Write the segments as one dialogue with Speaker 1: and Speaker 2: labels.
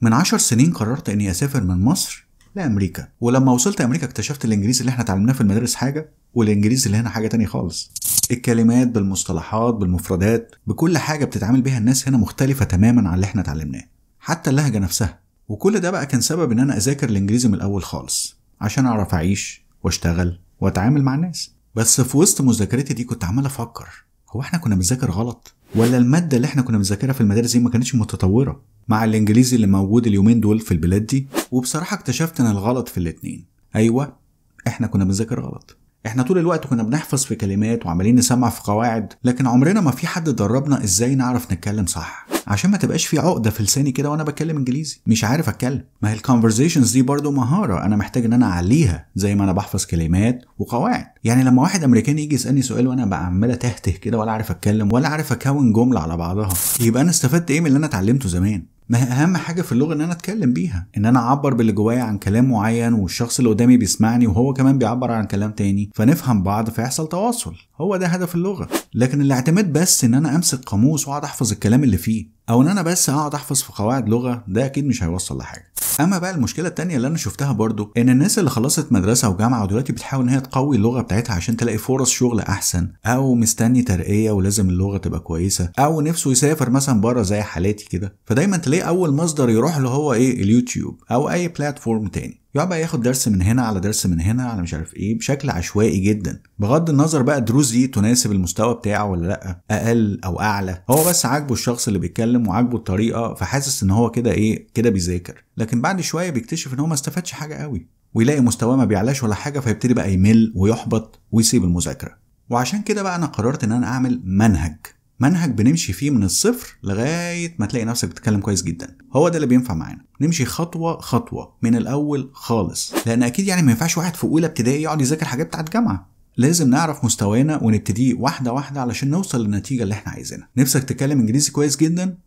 Speaker 1: من عشر سنين قررت اني اسافر من مصر لامريكا ولما وصلت امريكا اكتشفت الانجليزي اللي احنا اتعلمناه في المدارس حاجه والانجليزي اللي هنا حاجه تانية خالص الكلمات بالمصطلحات بالمفردات بكل حاجه بتتعامل بيها الناس هنا مختلفه تماما عن اللي احنا اتعلمناه حتى اللهجه نفسها وكل ده بقى كان سبب ان انا اذاكر الانجليزي من الاول خالص عشان اعرف اعيش واشتغل واتعامل مع الناس بس في وسط مذاكرتي دي كنت عمال افكر هو احنا كنا بنذاكر غلط ولا المادة اللي احنا كنا بنذاكرها في المدارس دي ما كانتش متطورة مع الانجليزي اللي موجود اليومين دول في البلاد دي وبصراحة اكتشفت ان الغلط في الاتنين ايوه احنا كنا بنذاكر غلط احنا طول الوقت كنا بنحفظ في كلمات وعمالين نسمع في قواعد لكن عمرنا ما في حد دربنا ازاي نعرف نتكلم صح عشان ما تبقاش في عقده في لساني كده وانا بتكلم انجليزي مش عارف اتكلم ما هي الكونفرزيشنز دي برضو مهاره انا محتاج ان انا اعليها زي ما انا بحفظ كلمات وقواعد يعني لما واحد امريكاني يجي يسالني سؤال وانا عمال اتهته كده ولا عارف اتكلم ولا عارف اكون جمله على بعضها يبقى انا استفدت ايه من اللي انا اتعلمته زمان ما هي اهم حاجه في اللغه ان انا اتكلم بيها ان انا اعبر باللي جوايا عن كلام معين والشخص اللي قدامي بيسمعني وهو كمان بيعبر عن كلام تاني فنفهم بعض فيحصل تواصل هو ده هدف اللغه لكن الاعتماد بس ان انا امسك قاموس واقعد احفظ الكلام اللي فيه او ان انا بس اقعد احفظ في قواعد لغه ده اكيد مش هيوصل لحاجه اما بقى المشكله التانية اللي انا شفتها برضو ان الناس اللي خلصت مدرسه وجامعه ودلوقتي بتحاول ان هي تقوي اللغه بتاعتها عشان تلاقي فرص شغل احسن او مستني ترقيه ولازم اللغه تبقى كويسه او نفسه يسافر مثلا بره زي حالاتي كده فدايما تلاقي اول مصدر يروح له هو ايه اليوتيوب او اي بلاتفورم تاني يقعد بقى ياخد درس من هنا على درس من هنا على مش عارف ايه بشكل عشوائي جدا بغض النظر بقى الدروس دي تناسب المستوى بتاعه ولا لا اقل او اعلى هو بس عاجبه الشخص اللي بيتكلم وعاجبه الطريقه فحاسس ان هو كده ايه كده بيذاكر لكن بعد شويه بيكتشف ان هو ما استفادش حاجه قوي ويلاقي مستواه ما بيعلاش ولا حاجه فيبتدي بقى يمل ويحبط ويسيب المذاكره وعشان كده بقى انا قررت ان انا اعمل منهج منهج بنمشي فيه من الصفر لغايه ما تلاقي نفسك بتتكلم كويس جدا هو ده اللي بينفع معانا نمشي خطوه خطوه من الاول خالص لان اكيد يعني ما ينفعش واحد في اولى ابتدائي يقعد يذاكر حاجات بتاعت جامعه لازم نعرف مستوانا ونبتدي واحده واحده علشان نوصل للنتيجه اللي احنا عايزينها نفسك تتكلم انجليزي كويس جدا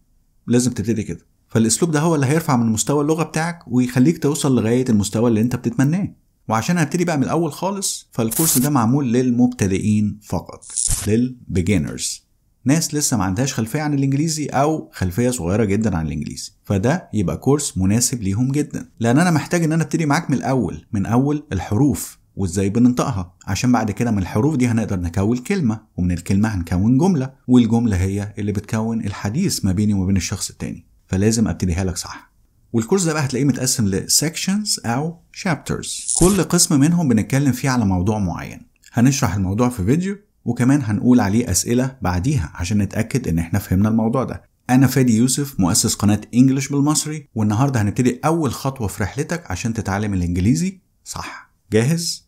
Speaker 1: لازم تبتدي كده فالاسلوب ده هو اللي هيرفع من مستوى اللغه بتاعك ويخليك توصل لغايه المستوى اللي انت بتتمناه وعشان هبتدي بقى من الاول خالص فالكورس ده معمول للمبتدئين فقط للبيجينرز ناس لسه ما عندهاش خلفيه عن الانجليزي او خلفيه صغيره جدا عن الانجليزي فده يبقى كورس مناسب ليهم جدا لان انا محتاج ان انا ابتدي معاك من الاول من اول الحروف وازاي بننطقها عشان بعد كده من الحروف دي هنقدر نكون كلمه ومن الكلمه هنكون جمله والجمله هي اللي بتكون الحديث ما بيني وما بين الشخص التاني فلازم ابتديها لك صح والكورس ده بقى هتلاقيه متقسم لسكشنز او شابترز كل قسم منهم بنتكلم فيه على موضوع معين هنشرح الموضوع في فيديو وكمان هنقول عليه أسئلة بعديها عشان نتأكد إن إحنا فهمنا الموضوع ده أنا فادي يوسف مؤسس قناة إنجلش بالمصري والنهاردة هنبتدي أول خطوة في رحلتك عشان تتعلم الإنجليزي صح جاهز؟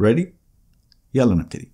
Speaker 1: ريدي؟ يلا نبتدي